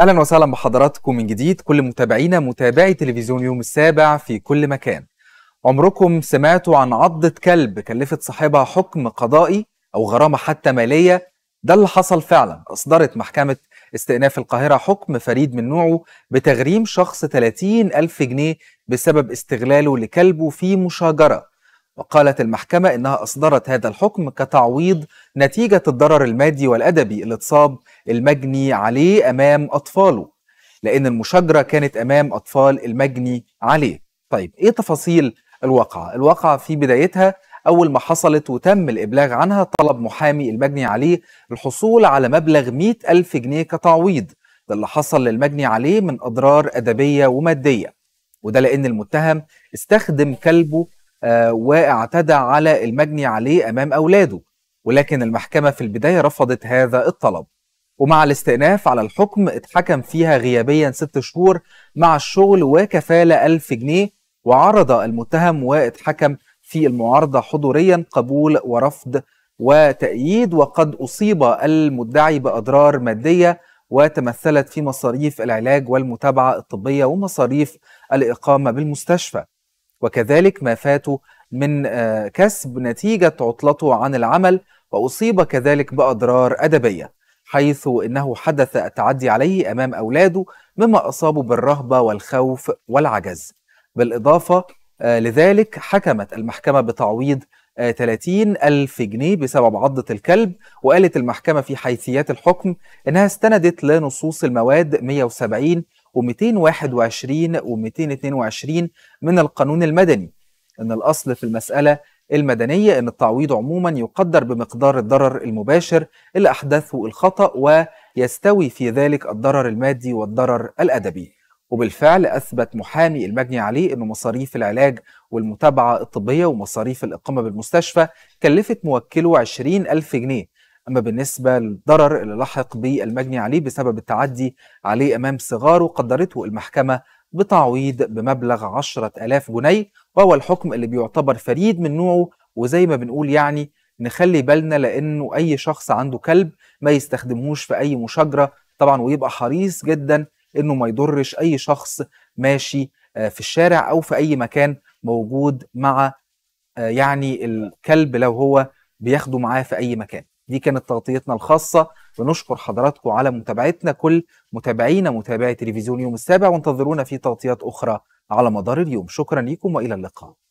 اهلا وسهلا بحضراتكم من جديد كل متابعينا متابعي تلفزيون يوم السابع في كل مكان عمركم سمعتوا عن عضة كلب كلفت صاحبها حكم قضائي او غرامة حتى مالية ده اللي حصل فعلا اصدرت محكمة استئناف القاهرة حكم فريد من نوعه بتغريم شخص 30 ألف جنيه بسبب استغلاله لكلبه في مشاجرة وقالت المحكمة إنها أصدرت هذا الحكم كتعويض نتيجة الضرر المادي والأدبي اللي اتصاب المجني عليه أمام أطفاله لأن المشاجرة كانت أمام أطفال المجني عليه طيب إيه تفاصيل الواقعة؟ الواقعة في بدايتها أول ما حصلت وتم الإبلاغ عنها طلب محامي المجني عليه الحصول على مبلغ 100 ألف جنيه كتعويض ده اللي حصل للمجني عليه من أضرار أدبية ومادية وده لأن المتهم استخدم كلبه آه، واعتدى على المجني عليه امام اولاده ولكن المحكمه في البدايه رفضت هذا الطلب ومع الاستئناف على الحكم اتحكم فيها غيابيا ست شهور مع الشغل وكفاله ألف جنيه وعرض المتهم واتحكم في المعارضه حضوريا قبول ورفض وتأييد وقد أصيب المدعي بأضرار مادية وتمثلت في مصاريف العلاج والمتابعة الطبية ومصاريف الإقامة بالمستشفى وكذلك ما فاته من آه، كسب نتيجة عطلته عن العمل وأصيب كذلك بأضرار أدبية حيث إنه حدث التعدي عليه أمام أولاده مما أصابه بالرهبة والخوف والعجز بالإضافة آه، لذلك حكمت المحكمة بتعويض 30 آه، ألف جنيه بسبب عضة الكلب وقالت المحكمة في حيثيات الحكم إنها استندت لنصوص المواد 170 و221 و222 من القانون المدني ان الاصل في المساله المدنيه ان التعويض عموما يقدر بمقدار الضرر المباشر اللي احدثه الخطا ويستوي في ذلك الضرر المادي والضرر الادبي وبالفعل اثبت محامي المجني عليه ان مصاريف العلاج والمتابعه الطبيه ومصاريف الاقامه بالمستشفى كلفت موكله 20000 جنيه أما بالنسبة للضرر اللي لحق بالمجني عليه بسبب التعدي عليه أمام صغاره قدرته المحكمة بتعويض بمبلغ 10000 جنيه وهو الحكم اللي بيعتبر فريد من نوعه وزي ما بنقول يعني نخلي بالنا لأنه أي شخص عنده كلب ما يستخدمهوش في أي مشاجرة طبعا ويبقى حريص جدا إنه ما يضرش أي شخص ماشي آه، في الشارع أو في أي مكان موجود مع آه، يعني الكلب لو هو بياخده معاه في أي مكان دي كانت تغطيتنا الخاصة ونشكر حضراتكم على متابعتنا كل متابعينا متابعي تلفزيون يوم السابع وانتظرونا في تغطيات أخرى على مدار اليوم شكرا لكم وإلى اللقاء